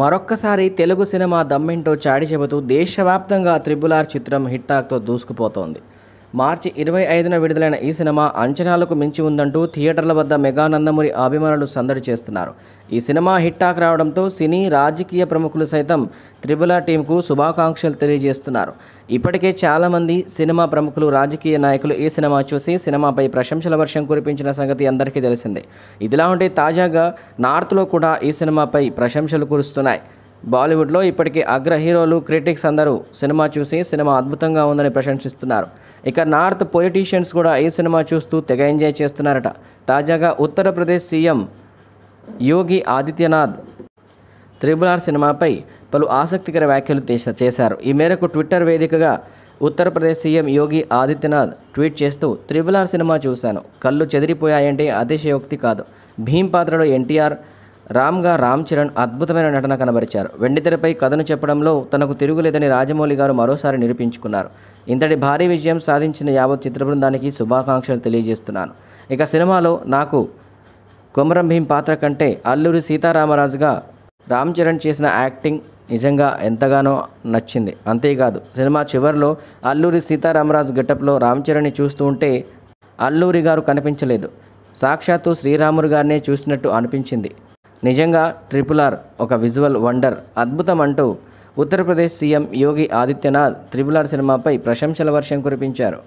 మరొక్కసారి తెలుగు సినిమా దమ్మింటో చాటి చెబుతూ దేశవ్యాప్తంగా త్రిబులార్ చిత్రం హిట్టాక్తో దూసుకుపోతోంది మార్చి ఇరవై ఐదున విడుదలైన ఈ సినిమా అంచనాలకు మించి ఉందంటూ థియేటర్ల వద్ద మెగానందమూరి అభిమానులు సందడి చేస్తున్నారు ఈ సినిమా హిట్టాక్ రావడంతో సినీ రాజకీయ ప్రముఖులు సైతం త్రిబుల టీంకు శుభాకాంక్షలు తెలియజేస్తున్నారు ఇప్పటికే చాలామంది సినిమా ప్రముఖులు రాజకీయ నాయకులు ఈ సినిమా చూసి సినిమాపై ప్రశంసల వర్షం కురిపించిన సంగతి అందరికీ తెలిసిందే ఇదిలా ఉంటే తాజాగా నార్త్లో కూడా ఈ సినిమాపై ప్రశంసలు కురుస్తున్నాయి బాలీవుడ్లో ఇప్పటికీ అగ్ర హీరోలు క్రిటిక్స్ అందరూ సినిమా చూసి సినిమా అద్భుతంగా ఉందని ప్రశంసిస్తున్నారు ఇక నార్త్ పొలిటీషియన్స్ కూడా ఈ సినిమా చూస్తూ తెగ ఎంజాయ్ చేస్తున్నారట తాజాగా Uttar Pradesh CM Yogi Adityanath triple R సినిమాపై పలు ఆసక్తికర వ్యాఖ్యలు చేశారు ఈ మేరకు ట్విట్టర్ వేదికగా ఉత్తరప్రదేశ్ సీఎం యోగి ఆదిత్యనాథ్ ట్వీట్ చేస్తూ త్రిబుల్ ఆర్ సినిమా చూశాను కళ్ళు చెదిరిపోయాయంటే అతిశయోక్తి కాదు భీమ్ పాత్రలో ఎన్టీఆర్ రామ్గా రామ్ చరణ్ అద్భుతమైన నటన కనబరిచారు వెండితెరపై కథను చెప్పడంలో తనకు తిరుగులేదని రాజమౌళి గారు మరోసారి నిరూపించుకున్నారు ఇంతటి భారీ విజయం సాధించిన యావత్ చిత్ర బృందానికి శుభాకాంక్షలు తెలియజేస్తున్నాను ఇక సినిమాలో నాకు కొమరం భీం పాత్ర కంటే అల్లూరి సీతారామరాజుగా రామ్ చరణ్ చేసిన యాక్టింగ్ నిజంగా ఎంతగానో నచ్చింది అంతేకాదు సినిమా చివరిలో అల్లూరి సీతారామరాజు గెటప్లో రామ్ చరణ్ని చూస్తూ ఉంటే అల్లూరి గారు కనిపించలేదు సాక్షాత్తు శ్రీరాముడు గారినే చూసినట్టు అనిపించింది నిజంగా ట్రిపుల్ ఆర్ ఒక విజువల్ వండర్ అద్భుతం అంటూ Uttar Pradesh CM Yogi Adityanath triple R సినిమాపై ప్రశంసల వర్షం కురిపించారు